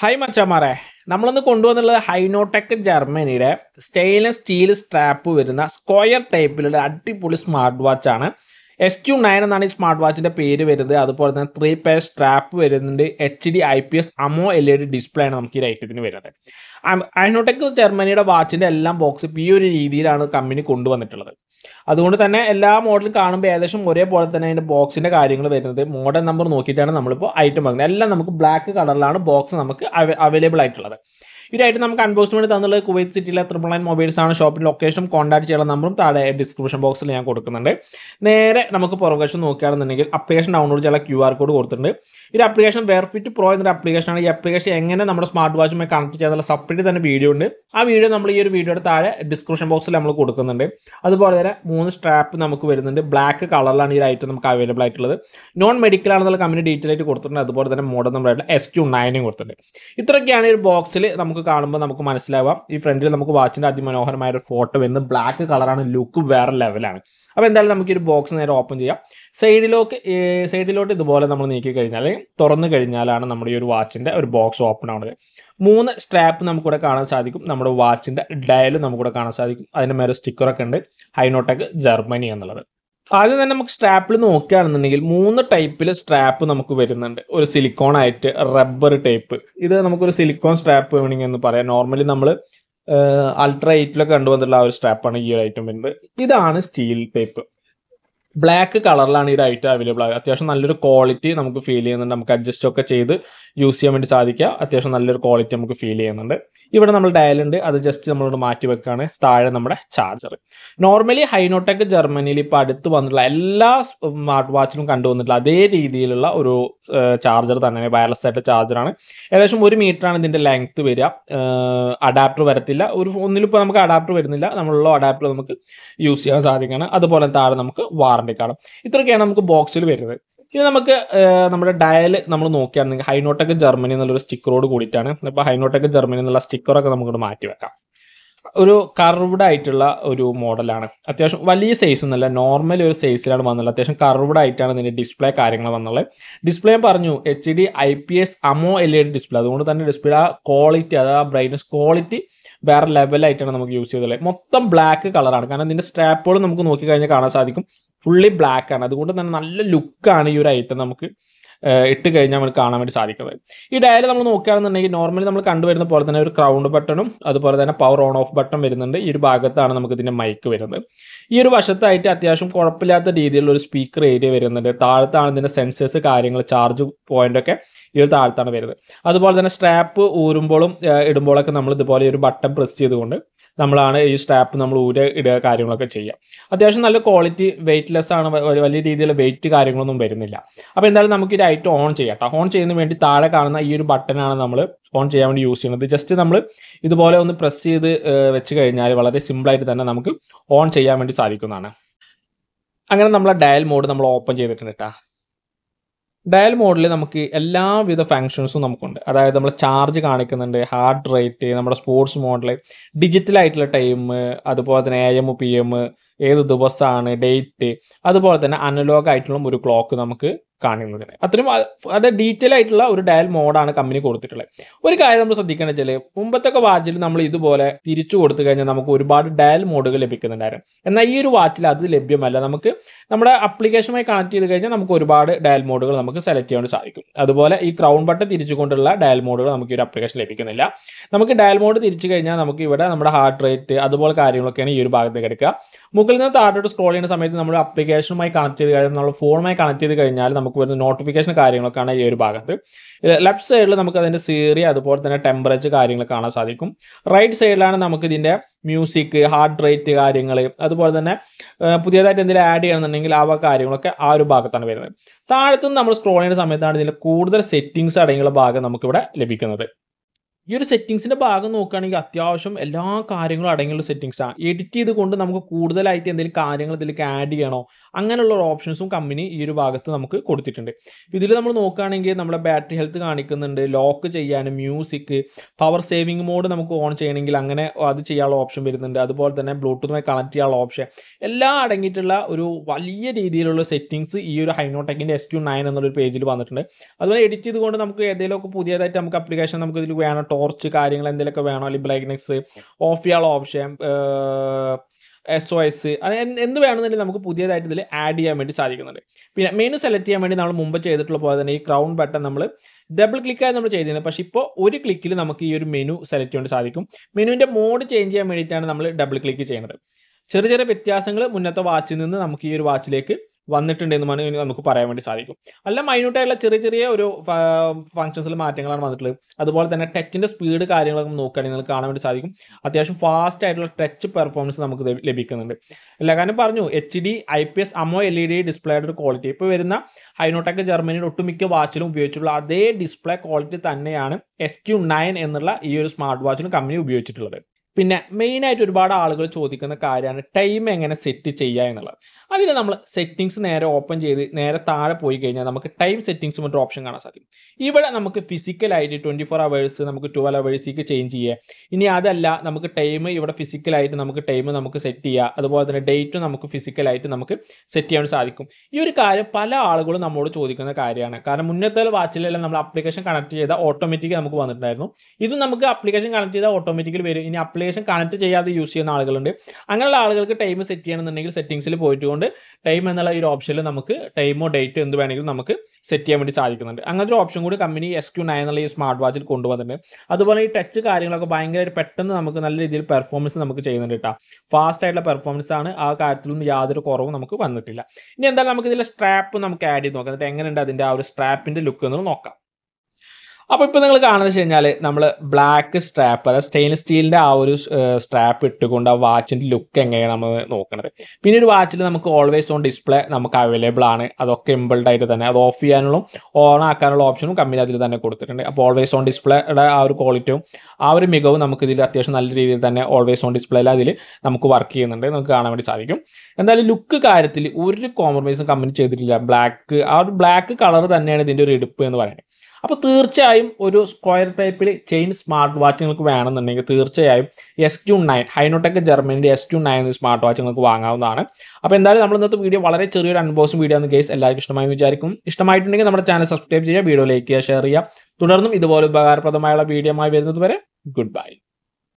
high മച്ചമാറേ നമ്മളിന്ന് കൊണ്ടുവന്നുള്ളത് Hainotech ജർമ്മനിയുടെ സ്റ്റെയിൻലെസ് സ്റ്റീൽ സ്ട്രാപ്പ് വരുന്ന സ്ക്വയർ ടൈപ്പിലുള്ള അടിപൊളി സ്മാർട്ട് വാച്ച് ആണ് എസ് ക്യു നയൻ എന്നാണ് ഈ സ്മാർട്ട് വാച്ചിൻ്റെ പേര് വരുന്നത് അതുപോലെ തന്നെ ത്രീ പേ സ്ട്രാപ്പ് വരുന്നുണ്ട് H D I P S AMOLED display ആണ് നമുക്ക് ഈ ഐറ്റത്തിന് വരുന്നത് ഐനോടെക് ജർമ്മനിയുടെ വാച്ചിൻ്റെ എല്ലാം ബോക്സ് ഈ ഒരു രീതിയിലാണ് കമ്പനി കൊണ്ടുവന്നിട്ടുള്ളത് അതുകൊണ്ട് തന്നെ എല്ലാ മോഡലും കാണുമ്പോൾ ഏകദേശം ഒരേപോലെ തന്നെ അതിൻ്റെ ബോക്സിൻ്റെ കാര്യങ്ങൾ വരുന്നത് മോഡൽ നമ്പർ നോക്കിയിട്ടാണ് നമ്മളിപ്പോൾ ഐറ്റം വാങ്ങുന്നത് എല്ലാം നമുക്ക് ബ്ലാക്ക് കളറിലാണ് ബോക്സ് നമുക്ക് അവൈലബിൾ ആയിട്ടുള്ളത് ഇവരായിട്ട് നമുക്ക് അൺബോക്സ്മെൻറ്റ് തന്നുള്ളത് കുവൈറ്റ് സിറ്റിയിലെ ത്രിപ്പിൾ നയൻ മൊബൈൽസ് ആണ് ഷോപ്പിൽ ലൊക്കേഷനും കോൺടാക്ട് ചെയ്യാനുള്ള നമ്പറും താഴെ ഡിസ്ക്രിപ്ഷൻ ബോക്സിൽ ഞാൻ കൊടുക്കുന്നുണ്ട് നേരെ നമുക്ക് പുറകുവശം നോക്കുകയാണെന്നുണ്ടെങ്കിൽ അപ്ലിക്കേഷൻ ഡൗൺലോഡ് ചെയ്യാൻ ക്യു ആർ കോഡ് കൊടുത്തിട്ടുണ്ട് ഈ അപ്ലിക്കേഷൻ വെയർഫിറ്റ് പ്രോ എന്നൊരു ആണ് ഈ അപ്ലിക്കേഷൻ എങ്ങനെ നമ്മുടെ സ്മാർട്ട് വാച്ചുമായി കണക്ട് ചെയ്യാനുള്ള സപ്പറേറ്റ് തന്നെ വീഡിയോ ഉണ്ട് ആ വീഡിയോ നമ്മൾ ഈ ഒരു വീഡിയോയുടെ താഴെ ഡിസ്ക്രിപ്ഷൻ ബോക്സിൽ നമ്മൾ കൊടുക്കുന്നുണ്ട് അതുപോലെ തന്നെ മൂന്ന് സ്ട്രാപ്പ് നമുക്ക് വരുന്നുണ്ട് ബ്ലാക്ക് കളറിലാണ് ഈ ഐറ്റം നമുക്ക് അവൈലബിൾ ആയിട്ടുള്ളത് നോൺ മെഡിക്കൽ ആണെന്നുള്ള കമ്പനി ഡീറ്റെയിൽ ആയിട്ട് കൊടുത്തിട്ടുണ്ട് അതുപോലെ തന്നെ മോഡൽ നമ്മളായിട്ടുള്ള എസ് ടു നയനും കൊടുത്തിട്ടുണ്ട് ഇത്രയൊക്കെയാണ് ഈ ഒരു ബോക്സിൽ നമുക്ക് നമുക്ക് കാണുമ്പോൾ നമുക്ക് മനസ്സിലാവാം ഈ ഫ്രണ്ടിൽ നമുക്ക് വാച്ചിൻ്റെ അതിമനോഹരമായ ഒരു ഫോട്ടോ വരുന്നത് ബ്ലാക്ക് കളറാണ് ലുക്ക് വേറെ ലെവലാണ് അപ്പോൾ എന്തായാലും നമുക്ക് ഒരു ബോക്സ് നേരെ ഓപ്പൺ ചെയ്യാം സൈഡിലോക്ക് സൈഡിലോട്ട് ഇതുപോലെ നമ്മൾ നീക്കി കഴിഞ്ഞാൽ തുറന്നു കഴിഞ്ഞാലാണ് നമ്മുടെ ഈ ഒരു വാച്ചിൻ്റെ ഒരു ബോക്സ് ഓപ്പൺ ആവുന്നത് മൂന്ന് സ്ട്രാപ്പ് നമുക്കിവിടെ കാണാൻ സാധിക്കും നമ്മുടെ വാച്ചിൻ്റെ ഡയലും നമുക്കിവിടെ കാണാൻ സാധിക്കും അതിൻ്റെ മേലെ സ്റ്റിക്കറൊക്കെ ഉണ്ട് ഹൈനോടെക് ജർമ്മനി എന്നുള്ളത് ആദ്യം തന്നെ നമുക്ക് സ്ട്രാപ്പിൽ നോക്കുകയാണെന്നുണ്ടെങ്കിൽ മൂന്ന് ടൈപ്പിൽ സ്ട്രാപ്പ് നമുക്ക് വരുന്നുണ്ട് ഒരു സിലിക്കോൺ ആയിട്ട് റബ്ബർ ടൈപ്പ് ഇത് നമുക്കൊരു സിലിക്കോൺ സ്ട്രാപ്പ് വേണമെങ്കിൽ എന്ന് പറയാം നോർമലി നമ്മൾ അൾട്രാ എയ്റ്റിലൊക്കെ കണ്ടുവന്നിട്ടുള്ള ആ ഒരു സ്ട്രാപ്പാണ് ഈ ഒരു ഐറ്റം വരുന്നത് ഇതാണ് സ്റ്റീൽ ടൈപ്പ് ബ്ലാക്ക് കളറിലാണ് ഈ ഐറ്റം അവൈലബിൾ ആയത് അത്യാവശ്യം നല്ലൊരു ക്വാളിറ്റി നമുക്ക് ഫീൽ ചെയ്യുന്നുണ്ട് നമുക്ക് അഡ്ജസ്റ്റ് ഒക്കെ ചെയ്ത് യൂസ് ചെയ്യാൻ വേണ്ടി സാധിക്കുക അത്യാവശ്യം നല്ലൊരു ക്വാളിറ്റി നമുക്ക് ഫീൽ ചെയ്യുന്നുണ്ട് ഇവിടെ നമ്മൾ ഡയലുണ്ട് അത് ജസ്റ്റ് നമ്മളോട് മാറ്റി വെക്കുകയാണ് താഴെ നമ്മുടെ ചാർജർ നോർമലി ഹൈനോടെക് ജർമ്മനിയിൽ ഇപ്പം അടുത്ത് വന്നിട്ടുള്ള എല്ലാ സ്മാർട്ട് വാച്ചിലും കണ്ടുവന്നിട്ടുള്ള അതേ രീതിയിലുള്ള ഒരു ചാർജർ തന്നെ വയർലെസ് ആയിട്ട് ചാർജറാണ് ഏകദേശം ഒരു മീറ്ററാണ് ഇതിൻ്റെ ലെങ്ത് വരിക അഡാപ്റ്റർ വരത്തില്ല ഒരു ഒന്നിലിപ്പോൾ നമുക്ക് അഡാപ്റ്റർ വരുന്നില്ല നമ്മളുള്ള അഡാപ്റ്റർ നമുക്ക് യൂസ് ചെയ്യാൻ സാധിക്കുകയാണ് അതുപോലെ താഴെ നമുക്ക് വാർ വാറണ്ടി കാണും ഇത്രയൊക്കെയാണ് നമുക്ക് ബോക്സിൽ വരുന്നത് ഇനി നമുക്ക് നമ്മുടെ ഡയൽ നമ്മൾ നോക്കുകയാണെങ്കിൽ ഹൈനോട്ടക് ജർമ്മനി എന്നുള്ളൊരു സ്റ്റിക്കറോട് കൂടിയിട്ടാണ് അപ്പോൾ ഹൈനോട്ടക് ജർമ്മനി എന്നുള്ള സ്റ്റിക്കറൊക്കെ നമുക്കിവിടെ മാറ്റി വെക്കാം ഒരു കർവ്ഡ് ആയിട്ടുള്ള ഒരു മോഡലാണ് അത്യാവശ്യം വലിയ സൈസ് ഒന്നുമല്ല നോർമൽ ഒരു സൈസിലാണ് വന്നുള്ളത് അത്യാവശ്യം കർവ്ഡ് ആയിട്ടാണ് ഇതിൻ്റെ ഡിസ്പ്ലേ കാര്യങ്ങൾ വന്നുള്ളത് ഡിസ്പ്ലേ പറഞ്ഞു H D I P S AMOLED display അതുകൊണ്ട് തന്നെ ഡിസ്പ്ലേ ആ ക്വാളിറ്റി അതായത് ആ ബ്രൈറ്റ്നസ് ക്വാളിറ്റി വേറെ ലെവലായിട്ടാണ് നമുക്ക് യൂസ് ചെയ്തത് മൊത്തം ബ്ലാക്ക് കളറാണ് കാരണം ഇതിൻ്റെ സ്ട്രാപ്പുകൾ നമുക്ക് നോക്കി കഴിഞ്ഞാൽ കാണാൻ സാധിക്കും ഫുള്ളി ബ്ലാക്ക് ആണ് അതുകൊണ്ട് തന്നെ നല്ല ലുക്കാണ് ഈ ഒരു ഐറ്റം നമുക്ക് ഇട്ട് കഴിഞ്ഞാൽ നമുക്ക് കാണാൻ വേണ്ടി സാധിക്കുന്നത് ഈ ഡയൽ നമ്മൾ നോക്കുകയാണെന്നുണ്ടെങ്കിൽ നോർമലി നമ്മൾ കണ്ടുവരുന്ന പോലെ തന്നെ ഒരു ക്രൗണ്ട് ബട്ടണും അതുപോലെ തന്നെ പവർ ഓൺ ഓഫ് ബട്ടൺ വരുന്നുണ്ട് ഈ ഒരു ഭാഗത്താണ് നമുക്ക് ഇതിൻ്റെ മൈക്ക് വരുന്നത് ഈ ഒരു വശത്തായിട്ട് അത്യാവശ്യം കുഴപ്പമില്ലാത്ത രീതിയിലുള്ള ഒരു സ്പീക്കർ ഏരിയ വരുന്നുണ്ട് താഴത്താണ് ഇതിൻ്റെ സെൻസേഴ്സ് കാര്യങ്ങൾ ചാർജ് പോയിന്റ് ഒക്കെ ഈ ഒരു താഴത്താണ് വരുന്നത് അതുപോലെ തന്നെ സ്ട്രാപ്പ് ഊരുമ്പോഴും ഇടുമ്പോഴൊക്കെ നമ്മൾ ഇതുപോലെ ഒരു ബട്ടൺ പ്രസ് ചെയ്തുകൊണ്ട് നമ്മളാണ് ഈ സ്ട്രാപ്പ് നമ്മൾ ഊര ഇടുക കാര്യങ്ങളൊക്കെ ചെയ്യുക അത്യാവശ്യം നല്ല ക്വാളിറ്റി വെയ്റ്റ്ലെസ് ആണ് വലിയ രീതിയിലുള്ള വെയിറ്റ് കാര്യങ്ങളൊന്നും വരുന്നില്ല അപ്പോൾ എന്തായാലും നമുക്ക് ഇത് ഐറ്റം ഓൺ ചെയ്യാം കേട്ടോ ഓൺ ചെയ്യുന്നതിന് വേണ്ടി താഴെ കാണുന്ന ഈ ഒരു ബട്ടനാണ് നമ്മൾ ഓൺ ചെയ്യാൻ വേണ്ടി യൂസ് ചെയ്യുന്നത് ജസ്റ്റ് നമ്മൾ ഇതുപോലെ ഒന്ന് പ്രസ് ചെയ്ത് വെച്ച് കഴിഞ്ഞാൽ വളരെ സിമ്പിളായിട്ട് തന്നെ നമുക്ക് ഓൺ ചെയ്യാൻ വേണ്ടി സാധിക്കുന്നതാണ് അങ്ങനെ നമ്മളെ ഡയൽ മോഡ് നമ്മൾ ഓപ്പൺ ചെയ്തിട്ടുണ്ട് കേട്ടോ ഡയൽ മോഡിൽ നമുക്ക് എല്ലാവിധ ഫങ്ഷൻസും നമുക്കുണ്ട് അതായത് നമ്മൾ ചാർജ് കാണിക്കുന്നുണ്ട് ഹാർട്ട് റേറ്റ് നമ്മുടെ സ്പോർട്സ് മോഡൽ ഡിജിറ്റൽ ആയിട്ടുള്ള ടൈം അതുപോലെ തന്നെ എ എം പി എം ഏത് ദിവസമാണ് ഡേറ്റ് അതുപോലെ തന്നെ അനലോഗ് ആയിട്ടുള്ള ഒരു ക്ലോക്ക് നമുക്ക് കാണുന്നതിന് അത്രയും അത് ഡീറ്റെയിൽ ആയിട്ടുള്ള ഒരു ഡയൽ മോഡാണ് കമ്പനി കൊടുത്തിട്ടുള്ളത് ഒരു കാര്യം നമ്മൾ ശ്രദ്ധിക്കണം വെച്ചാൽ മുമ്പത്തൊക്കെ വാച്ചിൽ നമ്മൾ ഇതുപോലെ തിരിച്ചു കൊടുത്തു കഴിഞ്ഞാൽ നമുക്ക് ഒരുപാട് ഡയൽ മോഡുകൾ ലഭിക്കുന്നുണ്ടായിരുന്നു എന്നാൽ ഈ ഒരു വാച്ചിൽ അത് ലഭ്യമല്ല നമുക്ക് നമ്മുടെ അപ്ലിക്കേഷനുമായി കണക്ട് ചെയ്ത് കഴിഞ്ഞാൽ നമുക്ക് ഒരുപാട് ഡയൽ മോഡുകൾ നമുക്ക് സെലക്ട് ചെയ്യാൻ സാധിക്കും അതുപോലെ ഈ ക്രൗൺ ബട്ടൺ തിരിച്ചുകൊണ്ടുള്ള ഡയൽ മോഡുകൾ നമുക്ക് ഈ ഒരു അപ്ലിക്കേഷൻ ലഭിക്കുന്നില്ല നമുക്ക് ഡയൽ മോഡ് തിരിച്ചു കഴിഞ്ഞാൽ നമുക്ക് ഇവിടെ നമ്മുടെ ഹാർട്ട് റേറ്റ് അതുപോലെ കാര്യങ്ങളൊക്കെയാണ് ഈ ഒരു ഭാഗത്തേക്ക് എടുക്കുക മുകളിൽ നിന്ന് താഴോട്ട് സ്ക്രോൾ ചെയ്യുന്ന സമയത്ത് നമ്മൾ അപ്ലിക്കേഷനുമായി കണക്ട് ചെയ്ത് കഴിഞ്ഞാൽ നമ്മുടെ ഫോണുമായി കണക്ട് ചെയ്ത് കഴിഞ്ഞാൽ നമുക്ക് വരുന്ന നോട്ടിഫിക്കേഷൻ ആണ് ഈ ഒരു ഭാഗത്ത് ലെഫ്റ്റ് സൈഡിൽ നമുക്ക് അതിൻ്റെ സീറി അതുപോലെ തന്നെ ടെമ്പറേച്ചർ കാര്യങ്ങൾ കാണാൻ സാധിക്കും റൈറ്റ് സൈഡിലാണ് നമുക്ക് ഇതിൻ്റെ മ്യൂസിക് ഹാർട്ട് റേറ്റ് കാര്യങ്ങൾ അതുപോലെ തന്നെ പുതിയതായിട്ട് എന്തെങ്കിലും ആഡ് ചെയ്യണമെന്നുണ്ടെങ്കിൽ ആ കാര്യങ്ങളൊക്കെ ആ ഒരു ഭാഗത്താണ് വരുന്നത് താഴത്തുനിന്ന് നമ്മൾ സ്ക്രോൾ ചെയ്യുന്ന സമയത്താണ് ഇതിൻ്റെ കൂടുതൽ സെറ്റിങ്സ് അടങ്ങിയുള്ള ഭാഗം നമുക്കിവിടെ ലഭിക്കുന്നത് ഈ ഒരു സെറ്റിങ്സിൻ്റെ ഭാഗം നോക്കുകയാണെങ്കിൽ അത്യാവശ്യം എല്ലാ കാര്യങ്ങളും അടങ്ങിയുള്ള സെറ്റിങ്സാണ് എഡിറ്റ് ചെയ്തുകൊണ്ട് നമുക്ക് കൂടുതലായിട്ട് എന്തെങ്കിലും കാര്യങ്ങൾ ഇതിലേക്ക് ആഡ് ചെയ്യണോ അങ്ങനെയുള്ള ഓപ്ഷൻസും കമ്പനി ഈ ഒരു ഭാഗത്ത് നമുക്ക് കൊടുത്തിട്ടുണ്ട് ഇതിൽ നമ്മൾ നോക്കുകയാണെങ്കിൽ നമ്മുടെ ബാറ്ററി ഹെൽത്ത് കാണിക്കുന്നുണ്ട് ലോക്ക് ചെയ്യാൻ മ്യൂസിക് പവർ സേവിങ് മോഡ് നമുക്ക് ഓൺ ചെയ്യണമെങ്കിൽ അങ്ങനെ അത് ചെയ്യാനുള്ള ഓപ്ഷൻ വരുന്നുണ്ട് അതുപോലെ തന്നെ ബ്ലൂടൂത്തുമായി കണക്ട് ചെയ്യാനുള്ള ഓപ്ഷൻ എല്ലാം അടങ്ങിയിട്ടുള്ള ഒരു വലിയ രീതിയിലുള്ള സെറ്റിങ്സ് ഈ ഒരു ഹൈനോടെക്കിൻ്റെ എസ് ക്യു നയൻ എന്നുള്ളൊരു പേജിൽ വന്നിട്ടുണ്ട് അതുപോലെ എഡിറ്റ് ചെയ്തുകൊണ്ട് നമുക്ക് ഏതെങ്കിലുമൊക്കെ പുതിയതായിട്ട് നമുക്ക് അപ്ലിക്കേഷൻ നമുക്ക് ഇതിൽ വേണം ടോർച്ച് കാര്യങ്ങൾ എന്തെങ്കിലുമൊക്കെ വേണോ അല്ലെങ്കിൽ ബ്രൈറ്റ്നെസ് ഓഫ് ചെയ്യാനുള്ള ഓപ്ഷൻ എസ് ഒ എസ് അത് എന്ത് വേണമെന്നുണ്ടെങ്കിൽ നമുക്ക് പുതിയതായിട്ട് ഇതിൽ ആഡ് ചെയ്യാൻ വേണ്ടി സാധിക്കുന്നുണ്ട് പിന്നെ മെനു സെലക്ട് ചെയ്യാൻ വേണ്ടി നമ്മൾ മുമ്പ് ചെയ്തിട്ടുള്ള പോലെ തന്നെ ഈ ക്രൗൺ ബട്ടൺ നമ്മൾ ഡബിൾ ക്ലിക്കായി നമ്മൾ ചെയ്തിരുന്നത് പക്ഷേ ഇപ്പോൾ ഒരു ക്ലിക്കിൽ നമുക്ക് ഈ ഒരു മെനു സെലക്ട് ചെയ്യാൻ സാധിക്കും മെനുവിൻ്റെ മോഡ് ചേഞ്ച് ചെയ്യാൻ വേണ്ടിയിട്ടാണ് നമ്മൾ ഡബിൾ ക്ലിക്ക് ചെയ്യുന്നത് ചെറിയ ചെറിയ വ്യത്യാസങ്ങൾ മുന്നത്തെ വാച്ചിൽ നിന്ന് നമുക്ക് ഈ ഒരു വാച്ചിലേക്ക് വന്നിട്ടുണ്ടെന്നുമാണ് ഇനി നമുക്ക് പറയാൻ വേണ്ടി സാധിക്കും അല്ല മൈന്യൂട്ടായിട്ടുള്ള ചെറിയ ചെറിയ ഒരു ഫങ്ഷൻസിൽ മാറ്റങ്ങളാണ് വന്നിട്ടുള്ളത് അതുപോലെ തന്നെ ടച്ചിൻ്റെ സ്പീഡ് കാര്യങ്ങളൊക്കെ നോക്കുകയാണെങ്കിൽ നിങ്ങൾക്ക് കാണാൻ വേണ്ടി സാധിക്കും അത്യാവശ്യം ഫാസ്റ്റ് ആയിട്ടുള്ള ടച്ച് പെർഫോമൻസ് നമുക്ക് ലഭിക്കുന്നുണ്ട് അല്ല കാരണം പറഞ്ഞു H D I P S AMOLED ഡിസ്പ്ലേയുടെ ഒരു ക്വാളിറ്റി ഇപ്പോൾ വരുന്ന ഹൈനോടെക് ജർമ്മനിയുടെ ഒട്ടുമിക്ക വാച്ചിലും ഉപയോഗിച്ചിട്ടുള്ള അതേ ഡിസ്പ്ലേ ക്വാളിറ്റി തന്നെയാണ് എസ് ക്യു നയൻ എന്നുള്ള ഈ ഒരു സ്മാർട്ട് വാച്ചിലും കമ്പനി ഉപയോഗിച്ചിട്ടുള്ളത് പിന്നെ മെയിനായിട്ട് ഒരുപാട് ആളുകൾ ചോദിക്കുന്ന കാര്യമാണ് ടൈം എങ്ങനെ സെറ്റ് ചെയ്യുക എന്നുള്ളത് അതിന് നമ്മൾ സെറ്റിങ്സ് നേരെ ഓപ്പൺ ചെയ്ത് നേരെ താഴെ പോയി കഴിഞ്ഞാൽ നമുക്ക് ടൈം സെറ്റിങ്സ് മറ്റൊരു ഓപ്ഷൻ കാണാൻ സാധിക്കും ഇവിടെ നമുക്ക് ഫിസിക്കലായിട്ട് ട്വൻറ്റി ഫോർ അവേഴ്സ് നമുക്ക് ട്വൽവ് അവേഴ്സിലേക്ക് ചേഞ്ച് ചെയ്യാം ഇനി അതല്ല നമുക്ക് ടൈം ഇവിടെ ഫിസിക്കലായിട്ട് നമുക്ക് ടൈം നമുക്ക് സെറ്റ് ചെയ്യുക അതുപോലെ തന്നെ ഡേറ്റും നമുക്ക് ഫിസിക്കലായിട്ട് നമുക്ക് സെറ്റ് ചെയ്യാൻ സാധിക്കും ഈ ഒരു കാര്യം പല ആളുകളും നമ്മോട് ചോദിക്കുന്ന കാര്യമാണ് കാരണം മുന്നത്തെ വാച്ചിലെല്ലാം നമ്മൾ ആപ്ലിക്കേഷൻ കണക്ട് ചെയ്താൽ ഓട്ടോമാറ്റിക്കലി നമുക്ക് വന്നിട്ടുണ്ടായിരുന്നു ഇത് നമുക്ക് ആപ്ലിക്കേഷൻ കണക്ട് ചെയ്താൽ ഓട്ടോമാറ്റിക്കലി വരും ഇനി അപ്ലൈ ആപ്ലിക്കേഷൻ കണക്ട് ചെയ്യാതെ യൂസ് ചെയ്യുന്ന ആളുകളുണ്ട് അങ്ങനെയുള്ള ആളുകൾക്ക് ടൈം സെറ്റ് ചെയ്യണമെന്നുണ്ടെങ്കിൽ സെറ്റിംഗ്സിൽ പോയിട്ടുകൊണ്ട് ടൈം എന്നുള്ള ഒരു ഓപ്ഷനിൽ നമുക്ക് ടൈമോ ഡേറ്റോ എന്ത് വേണമെങ്കിലും നമുക്ക് സെറ്റ് ചെയ്യാൻ വേണ്ടി സാധിക്കുന്നുണ്ട് അങ്ങനത്തെ ഒരു ഓപ്ഷൻ കൂടി കമ്പനി എസ് ക്യൂ നയൻ എന്നുള്ള ഈ സ്മാർട്ട് വാച്ചിൽ കൊണ്ടുവന്നിട്ടുണ്ട് അതുപോലെ ഈ ടച്ച് കാര്യങ്ങളൊക്കെ ഭയങ്കരമായിട്ട് പെട്ടെന്ന് നമുക്ക് നല്ല രീതിയിൽ പെർഫോമൻസ് നമുക്ക് ചെയ്യുന്നുണ്ട് കേട്ടോ ഫാസ്റ്റ് ആയിട്ടുള്ള പെർഫോമൻസ് ആണ് ആ കാര്യത്തിലും യാതൊരു കുറവും നമുക്ക് വന്നിട്ടില്ല ഇനി എന്തായാലും നമുക്ക് ഇതിലെ സ്ട്രാപ്പ് നമുക്ക് ആഡ് ചെയ്ത് നോക്കാം എന്നിട്ട് എങ്ങനെയുണ്ട് അതിൻ്റെ ആ ഒരു സ്ട്രാപ്പിൻ്റെ ലുക്ക് എന്നുള്ളത് നോക്കാം അപ്പോൾ ഇപ്പോൾ നിങ്ങൾ കാണുന്നത് വെച്ച് കഴിഞ്ഞാൽ നമ്മൾ ബ്ലാക്ക് സ്ട്രാപ്പ് അതായത് സ്റ്റെയിൻലെസ് സ്റ്റീലിൻ്റെ ആ ഒരു സ്ട്രാപ്പ് ഇട്ടുകൊണ്ട് ആ വാച്ചിൻ്റെ ലുക്ക് എങ്ങനെയാണ് നമ്മൾ നോക്കുന്നത് പിന്നെ ഒരു വാച്ചിൽ നമുക്ക് ഓൾവേസ് ഓൺ ഡിസ്പ്ലേ നമുക്ക് അവൈലബിൾ ആണ് അതൊക്കെ ഇമ്പിൾഡ് ആയിട്ട് തന്നെ അത് ഓഫ് ചെയ്യാനുള്ള ഓൺ ആക്കാനുള്ള ഓപ്ഷനും കമ്പനി അതിൽ തന്നെ കൊടുത്തിട്ടുണ്ട് അപ്പോൾ ഓൾവേസ് ഓൺ ഡിസ്പ്ലേയുടെ ആ ഒരു ക്വാളിറ്റിയും ആ ഒരു മികവും നമുക്ക് ഇതിൽ അത്യാവശ്യം നല്ല രീതിയിൽ തന്നെ ഓൾവേസ് ഓൺ ഡിസ്പ്ലേയിൽ അതിൽ നമുക്ക് വർക്ക് ചെയ്യുന്നുണ്ട് നമുക്ക് കാണാൻ വേണ്ടി സാധിക്കും എന്തായാലും ലുക്ക് കാര്യത്തിൽ ഒരു കോംപ്രമൈസും കമ്പനി ചെയ്തിട്ടില്ല ബ്ലാക്ക് ആ ഒരു ബ്ലാക്ക് കളർ തന്നെയാണ് ഇതിൻ്റെ ഒരു എടുപ്പ് എന്ന് പറയുന്നത് അപ്പോൾ തീർച്ചയായും ഒരു സ്ക്വയർ ടൈപ്പിൽ ചെയിൻ സ്മാർട്ട് വാച്ച് നിങ്ങൾക്ക് വേണമെന്നുണ്ടെങ്കിൽ തീർച്ചയായും എസ് ടു നയൻ ഹൈനോടെക് ജർമ്മനിൻ്റെ S two nine smart watch നിങ്ങൾക്ക് വാങ്ങാവുന്നതാണ് അപ്പോൾ എന്തായാലും നമ്മൾ ഇന്നത്തെ വീഡിയോ വളരെ ചെറിയൊരു അൺബോക്സിംഗ് വീഡിയോ ആണ് കേസ് എല്ലാവർക്കും ഇഷ്ടമായി വിചാരിക്കും ഇഷ്ടമായിട്ടുണ്ടെങ്കിൽ നമ്മുടെ ചാനൽ സബ്സ്ക്രൈബ് ചെയ്യുക വീഡിയോ ലൈക്ക് ചെയ്യുക ഷെയർ ചെയ്യുക തുടർന്നും ഇതുപോലെ ഉപകാരപ്രദമായുള്ള വീഡിയോ ആയി വരുന്നത് വരെ ഗുഡ് ബൈ